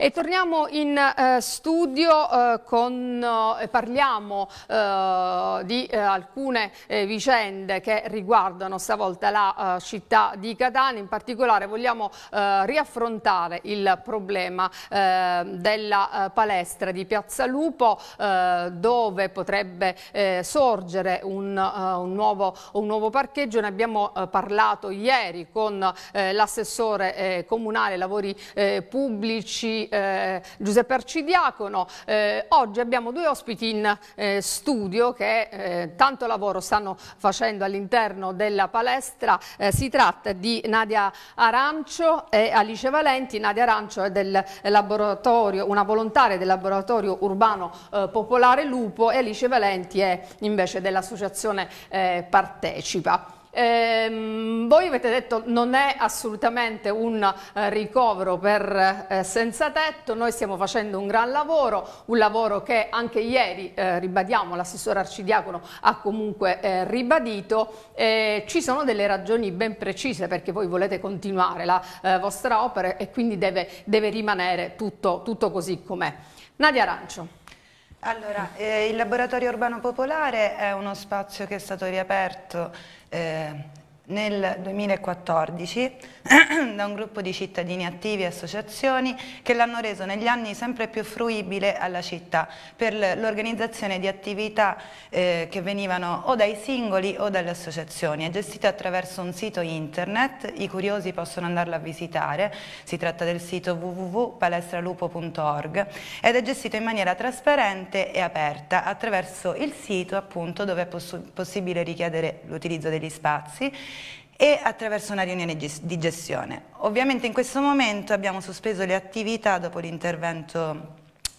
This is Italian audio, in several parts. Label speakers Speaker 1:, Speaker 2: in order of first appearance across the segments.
Speaker 1: E torniamo in eh, studio, eh, con, eh, parliamo eh, di eh, alcune eh, vicende che riguardano stavolta la città di Catania, in particolare vogliamo riaffrontare il problema della palestra di Piazza Lupo dove potrebbe sorgere un, un, nuovo, un, nuovo, parcheggio, ne abbiamo parlato ieri con l'assessore comunale lavori pubblici eh, Giuseppe Arcidiacono. Eh, oggi abbiamo due ospiti in eh, studio che eh, tanto lavoro stanno facendo all'interno della palestra. Eh, si tratta di Nadia Arancio e Alice Valenti. Nadia Arancio è del una volontaria del laboratorio urbano eh, popolare Lupo e Alice Valenti è invece dell'associazione Partecipa. Ehm, voi avete detto che non è assolutamente un eh, ricovero per eh, senza tetto, noi stiamo facendo un gran lavoro, un lavoro che anche ieri, eh, ribadiamo, l'assessore Arcidiacono ha comunque eh, ribadito, ci sono delle ragioni ben precise perché voi volete continuare la eh, vostra opera e quindi deve, deve rimanere tutto, tutto così com'è. Nadia Arancio.
Speaker 2: Allora, eh, il laboratorio urbano popolare è uno spazio che è stato riaperto eh, nel 2014 da un gruppo di cittadini attivi e associazioni che l'hanno reso negli anni sempre più fruibile alla città per l'organizzazione di attività eh, che venivano o dai singoli o dalle associazioni. È gestito attraverso un sito internet, i curiosi possono andarlo a visitare, si tratta del sito www.palestralupo.org ed è gestito in maniera trasparente e aperta attraverso il sito appunto dove è poss possibile richiedere l'utilizzo degli spazi e attraverso una riunione di gestione. Ovviamente in questo momento abbiamo sospeso le attività dopo l'intervento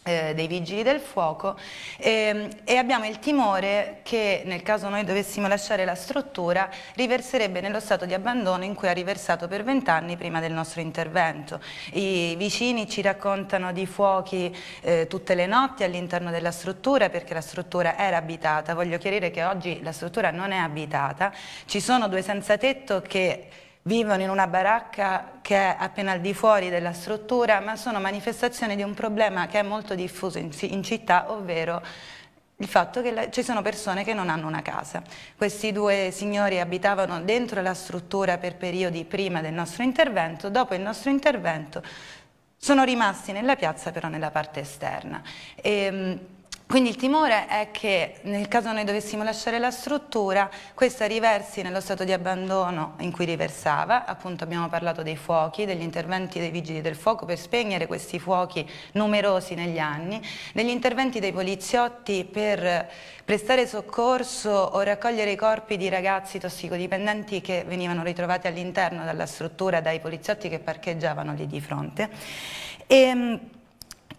Speaker 2: eh, dei vigili del fuoco e, ehm, e abbiamo il timore che nel caso noi dovessimo lasciare la struttura riverserebbe nello stato di abbandono in cui ha riversato per vent'anni prima del nostro intervento. I vicini ci raccontano di fuochi eh, tutte le notti all'interno della struttura perché la struttura era abitata, voglio chiarire che oggi la struttura non è abitata, ci sono due senza tetto che vivono in una baracca che è appena al di fuori della struttura, ma sono manifestazioni di un problema che è molto diffuso in, in città, ovvero il fatto che la, ci sono persone che non hanno una casa. Questi due signori abitavano dentro la struttura per periodi prima del nostro intervento, dopo il nostro intervento sono rimasti nella piazza però nella parte esterna. E, ehm, quindi il timore è che nel caso noi dovessimo lasciare la struttura, questa riversi nello stato di abbandono in cui riversava, appunto abbiamo parlato dei fuochi, degli interventi dei vigili del fuoco per spegnere questi fuochi numerosi negli anni, degli interventi dei poliziotti per prestare soccorso o raccogliere i corpi di ragazzi tossicodipendenti che venivano ritrovati all'interno della struttura dai poliziotti che parcheggiavano lì di fronte. E, ehm,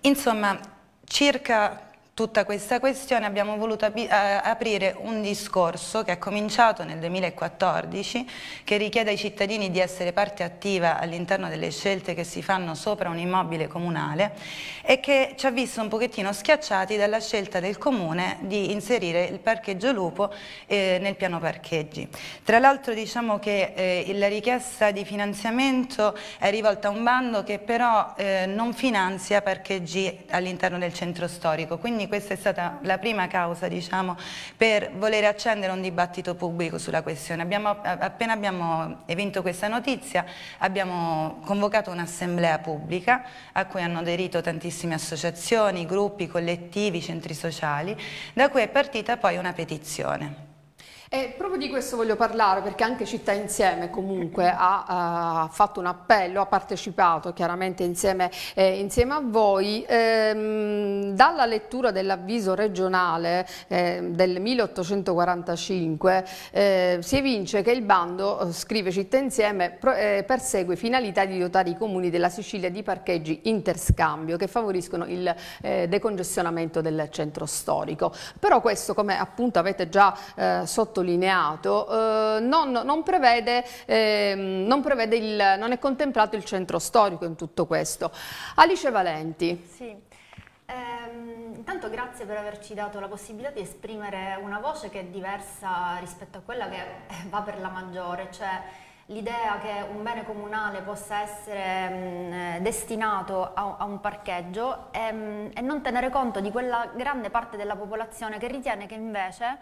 Speaker 2: insomma, circa tutta questa questione abbiamo voluto ap aprire un discorso che è cominciato nel 2014 che richiede ai cittadini di essere parte attiva all'interno delle scelte che si fanno sopra un immobile comunale e che ci ha visto un pochettino schiacciati dalla scelta del comune di inserire il parcheggio lupo eh, nel piano parcheggi. Tra l'altro diciamo che eh, la richiesta di finanziamento è rivolta a un bando che però eh, non finanzia parcheggi all'interno del centro storico, quindi questa è stata la prima causa diciamo, per voler accendere un dibattito pubblico sulla questione. Abbiamo, appena abbiamo evinto questa notizia abbiamo convocato un'assemblea pubblica a cui hanno aderito tantissime associazioni, gruppi, collettivi, centri sociali, da cui è partita poi una petizione
Speaker 1: e proprio di questo voglio parlare perché anche Città Insieme comunque ha, ha eh, fatto un appello, ha partecipato chiaramente insieme, eh, insieme a voi. Ehm, dalla lettura dell'avviso regionale eh, del 1845 eh, si evince che il bando, eh, scrive Città Insieme, pro, eh, persegue finalità di dotare i comuni della Sicilia di parcheggi interscambio che favoriscono il decongestionamento del centro storico. Però questo come appunto avete già eh, sottolineato sottolineato, eh, non, non, prevede, eh, non, prevede il, non, è contemplato il centro storico in tutto questo. Alice Valenti.
Speaker 3: Sì. Ehm, intanto grazie per averci dato la possibilità di esprimere una voce che è diversa rispetto a quella che eh, va per la maggiore, cioè l'idea che un bene comunale possa essere mh, mm, eh, destinato a, a, un parcheggio e, mh, mm, e non tenere conto di quella grande parte della popolazione che ritiene che invece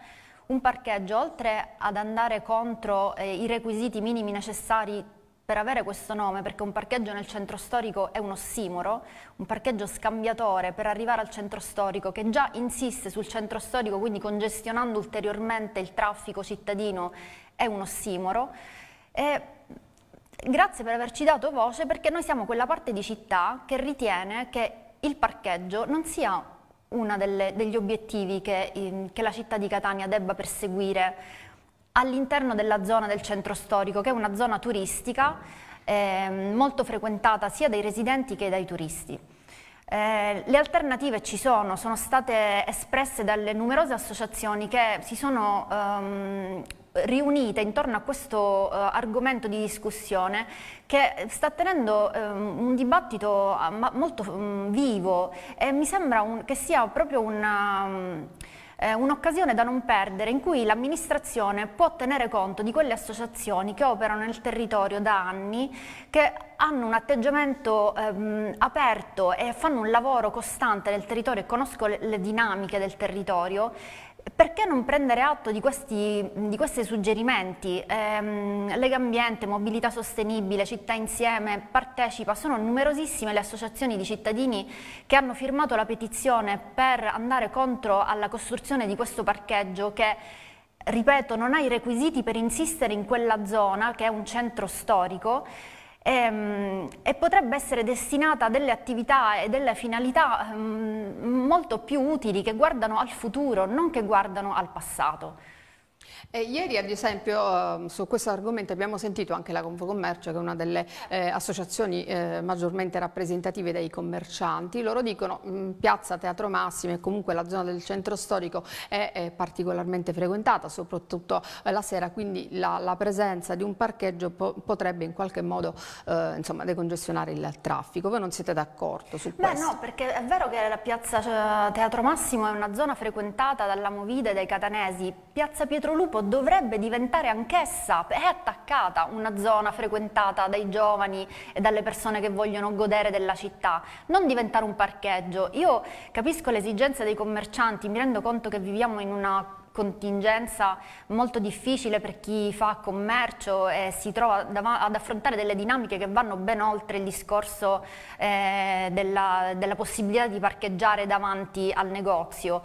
Speaker 3: un parcheggio, oltre ad andare contro eh, i requisiti minimi necessari per avere questo nome, perché un parcheggio nel centro storico è un ossimoro, un parcheggio scambiatore per arrivare al centro storico che già insiste sul centro storico, quindi congestionando ulteriormente il traffico cittadino, è un ossimoro. E grazie per averci dato voce perché noi siamo quella parte di città che ritiene che il parcheggio non sia uno degli obiettivi che, che la città di Catania debba perseguire all'interno della zona del centro storico, che è una zona turistica eh, molto frequentata sia dai residenti che dai turisti. Eh, le alternative ci sono, sono state espresse dalle numerose associazioni che si sono ehm, riunite intorno a questo eh, argomento di discussione che sta tenendo ehm, un dibattito eh, molto mm, vivo e mi sembra un, che sia proprio una mm, eh, un'occasione da non perdere in cui l'amministrazione può tenere conto di quelle associazioni che operano nel territorio da anni, che hanno un atteggiamento ehm, aperto e fanno un lavoro costante nel territorio e conoscono le, le dinamiche del territorio perché non prendere atto di questi, di questi suggerimenti? Ehm, Ambiente, Mobilità Sostenibile, Città Insieme, Partecipa, sono numerosissime le associazioni di cittadini che hanno firmato la petizione per andare contro alla costruzione di questo parcheggio che ripeto, non ha i requisiti per insistere in quella zona che è un centro storico e, ehm, e, potrebbe essere destinata a delle attività e delle finalità ehm, molto più utili che guardano al futuro, non che guardano al passato.
Speaker 1: E ieri ad esempio mm, su questo argomento abbiamo sentito anche la Confocommercio che è una delle eh, associazioni eh, maggiormente rappresentative dei commercianti, loro dicono mh, mm, piazza Teatro Massimo e comunque la zona del centro storico è, è particolarmente frequentata soprattutto eh, la sera quindi la, la, presenza di un parcheggio po potrebbe in qualche modo eh, insomma, decongestionare il traffico, voi non siete d'accordo su Beh, questo? Beh no
Speaker 3: perché è vero che la piazza eh, Teatro Massimo è una zona frequentata dalla Movida e dai catanesi, piazza Pietro Lupo tempo dovrebbe diventare anch'essa è attaccata una zona frequentata dai giovani e dalle persone che vogliono godere della città, non diventare un parcheggio. Io capisco le esigenze dei commercianti, mi rendo conto che viviamo in una contingenza molto difficile per chi fa commercio e si trova ad affrontare delle dinamiche che vanno ben oltre il discorso eh, della, della possibilità di parcheggiare davanti al negozio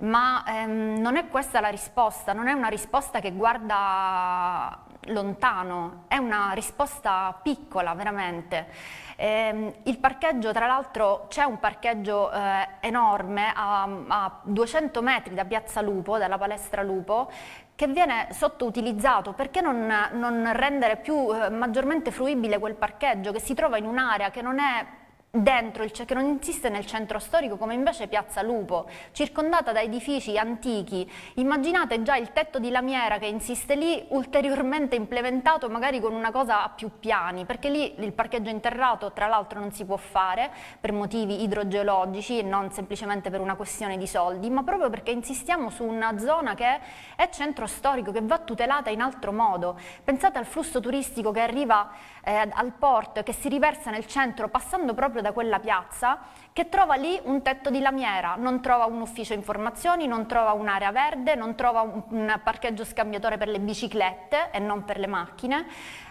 Speaker 3: ma ehm, non è questa la risposta, non è una risposta che guarda lontano, è una risposta piccola veramente. Eh, il parcheggio, tra l'altro, c'è un parcheggio eh, enorme a, a 200 metri da Piazza Lupo, dalla palestra Lupo, che viene sottoutilizzato, perché non, non rendere più eh, maggiormente fruibile quel parcheggio che si trova in un'area che non è dentro, il, che non insiste nel centro storico come invece Piazza Lupo, circondata da edifici antichi. Immaginate già il tetto di lamiera che insiste lì, ulteriormente implementato magari con una cosa a più piani, perché lì il parcheggio interrato tra l'altro non si può fare per motivi idrogeologici e non semplicemente per una questione di soldi, ma proprio perché insistiamo su una zona che è centro storico, che va tutelata in altro modo. Pensate al flusso turistico che arriva eh, al porto e che si riversa nel centro passando proprio proprio da quella piazza, che trova lì un tetto di lamiera, non trova un ufficio informazioni, non trova un'area verde, non trova un parcheggio scambiatore per le biciclette e non per le macchine,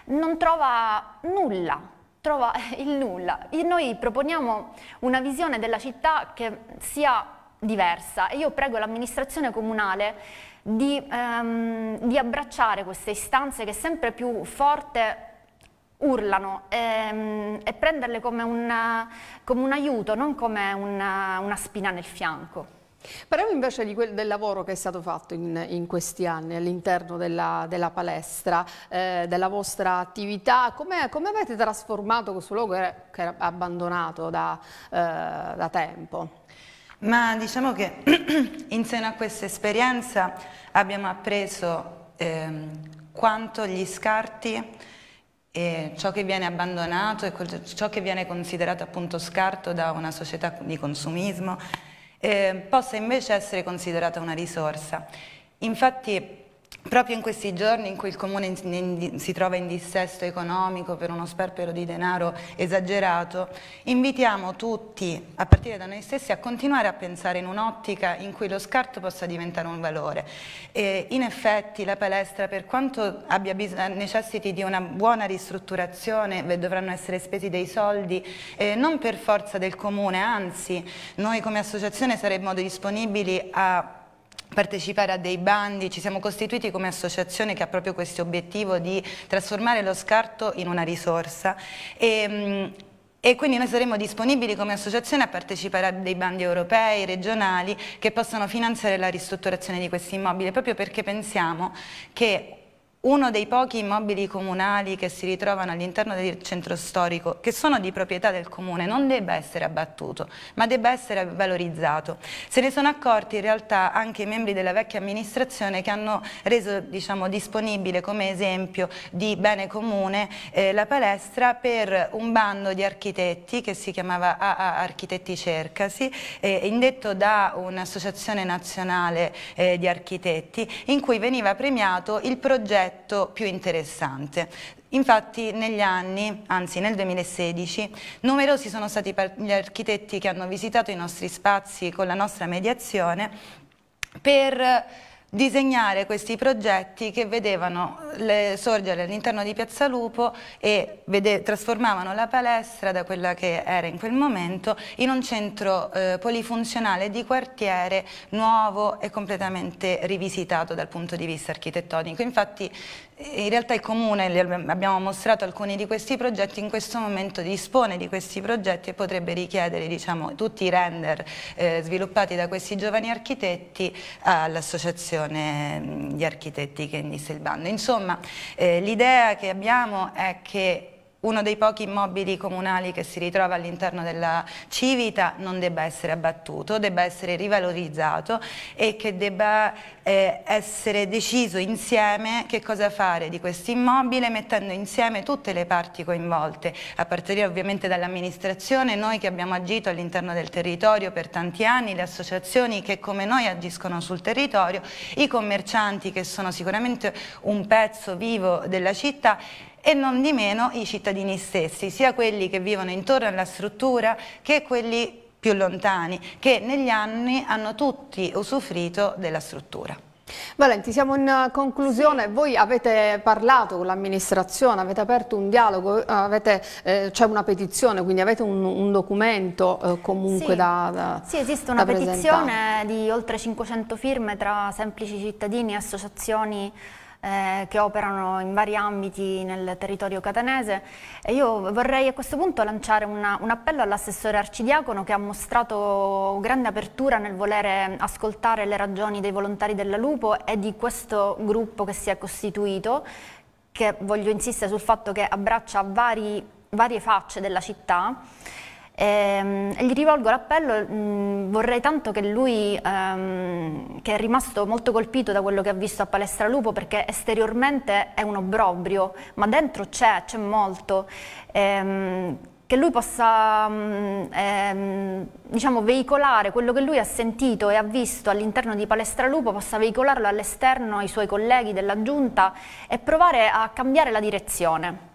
Speaker 3: non trova nulla trova il nulla. E noi proponiamo una visione della città che sia diversa e io prego l'amministrazione comunale di, ehm, di, abbracciare queste istanze che sempre più forte urlano ehm, e prenderle come, una, come, un aiuto, non come una, una spina nel fianco. Parliamo invece quel, del lavoro che è stato fatto
Speaker 1: in, in questi anni all'interno della, della, palestra, eh, della vostra attività, come, come, avete trasformato questo luogo che era, che era abbandonato da, eh,
Speaker 2: da tempo? Ma diciamo che in seno a questa esperienza abbiamo appreso eh, quanto gli scarti e ciò che viene abbandonato e ciò che viene considerato appunto scarto da una società di consumismo eh, possa invece essere considerata una risorsa. Infatti Proprio in questi giorni in cui il Comune si trova in dissesto economico per uno sperpero di denaro esagerato, invitiamo tutti, a partire da noi stessi, a continuare a pensare in un'ottica in cui lo scarto possa diventare un valore. E in effetti la palestra, per quanto necessiti di una buona ristrutturazione, dovranno essere spesi dei soldi, eh, non per forza del Comune, anzi noi come associazione saremmo disponibili a partecipare a dei bandi, ci siamo costituiti come associazione che ha proprio questo obiettivo di trasformare lo scarto in una risorsa e, ehm, e quindi noi saremo disponibili come associazione a partecipare a dei bandi europei, regionali che possano finanziare la ristrutturazione di questi immobili proprio perché pensiamo che uno dei pochi immobili comunali che si ritrovano all'interno del centro storico, che sono di proprietà del comune, non debba essere abbattuto, ma debba essere valorizzato. Se ne sono accorti in realtà anche i membri della vecchia amministrazione che hanno reso diciamo, disponibile come esempio di bene comune eh, la palestra per un bando di architetti che si chiamava AA Architetti Cercasi, eh, indetto da un'associazione nazionale eh, di architetti, in cui veniva premiato il progetto progetto più interessante. Infatti negli anni, anzi nel 2016, numerosi sono stati gli architetti che hanno visitato i nostri spazi con la nostra mediazione per disegnare questi progetti che vedevano le, sorgere all'interno di Piazza Lupo e vede, trasformavano la palestra da quella che era in quel momento in un centro eh, polifunzionale di quartiere nuovo e completamente rivisitato dal punto di vista architettonico. Infatti eh, in realtà il Comune, abbiamo mostrato alcuni di questi progetti, in questo momento dispone di questi progetti e potrebbe richiedere diciamo, tutti i render eh, sviluppati da questi giovani architetti all'associazione l'associazione di mm, architetti che indisse il bando. Insomma, eh, l'idea che abbiamo è che uno dei pochi immobili comunali che si ritrova all'interno della Civita non debba essere abbattuto, debba essere rivalorizzato e che debba eh, essere deciso insieme che cosa fare di questo immobile mettendo insieme tutte le parti coinvolte, a partire ovviamente dall'amministrazione, noi che abbiamo agito all'interno del territorio per tanti anni, le associazioni che come noi agiscono sul territorio, i commercianti che sono sicuramente un pezzo vivo della città e non di meno i cittadini stessi, sia quelli che vivono intorno alla struttura che quelli più lontani, che negli anni hanno tutti usufruito della struttura.
Speaker 1: Valenti, siamo in conclusione, sì. voi avete parlato con l'amministrazione, avete aperto un dialogo, eh, c'è una petizione, quindi avete un, un documento eh, comunque sì. da, da Sì, esiste una petizione
Speaker 3: di oltre 500 firme tra semplici cittadini e associazioni eh, che operano in vari ambiti nel territorio catanese. E io vorrei a questo punto lanciare una, un appello all'assessore Arcidiacono che ha mostrato grande apertura nel volere ascoltare le ragioni dei volontari della Lupo e di questo gruppo che si è costituito che voglio insistere sul fatto che abbraccia vari, varie facce della città e, ehm, gli rivolgo l'appello, mm, vorrei tanto che lui, um, che è rimasto molto colpito da quello che ha visto a Palestra Lupo, perché esteriormente è un obbrobrio, ma dentro c'è, c'è molto. E, ehm, che lui possa mm, ehm, diciamo, veicolare quello che lui ha sentito e ha visto all'interno di Palestra Lupo, possa veicolarlo all'esterno ai suoi colleghi della Giunta e provare a cambiare la direzione.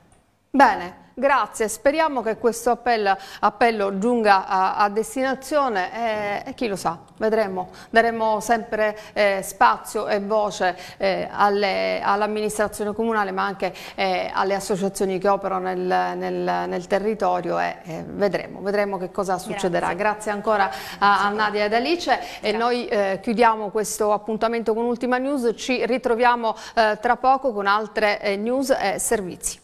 Speaker 1: Bene, Grazie, speriamo che questo appello, appello giunga a, a destinazione e, e, chi lo sa, vedremo. Daremo sempre eh, spazio e voce eh, all'amministrazione all comunale ma anche eh, alle associazioni che operano nel, nel, nel territorio e vedremo, vedremo, che cosa succederà. Grazie, Grazie ancora a, a, Nadia ed Alice e noi eh, chiudiamo questo appuntamento con Ultima News, ci ritroviamo eh, tra poco con altre eh, news e servizi.